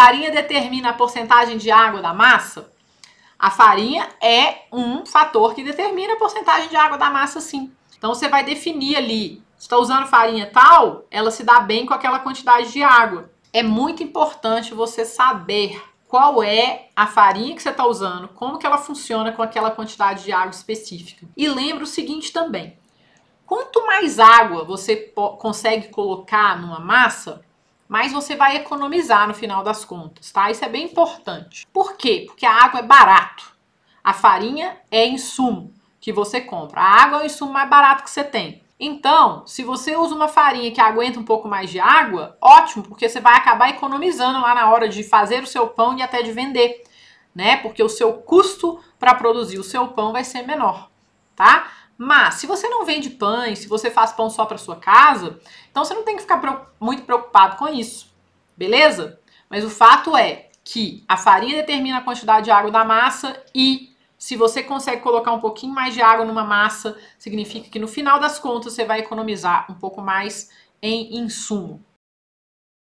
farinha determina a porcentagem de água da massa? A farinha é um fator que determina a porcentagem de água da massa, sim. Então você vai definir ali, está usando farinha tal, ela se dá bem com aquela quantidade de água. É muito importante você saber qual é a farinha que você está usando, como que ela funciona com aquela quantidade de água específica. E lembra o seguinte também: quanto mais água você consegue colocar numa massa, mas você vai economizar no final das contas, tá? Isso é bem importante. Por quê? Porque a água é barato. A farinha é insumo que você compra. A água é o insumo mais barato que você tem. Então, se você usa uma farinha que aguenta um pouco mais de água, ótimo, porque você vai acabar economizando lá na hora de fazer o seu pão e até de vender, né? Porque o seu custo para produzir o seu pão vai ser menor, tá? Mas se você não vende pães, se você faz pão só para sua casa, então você não tem que ficar muito preocupado com isso, beleza? Mas o fato é que a farinha determina a quantidade de água da massa e se você consegue colocar um pouquinho mais de água numa massa, significa que no final das contas você vai economizar um pouco mais em insumo.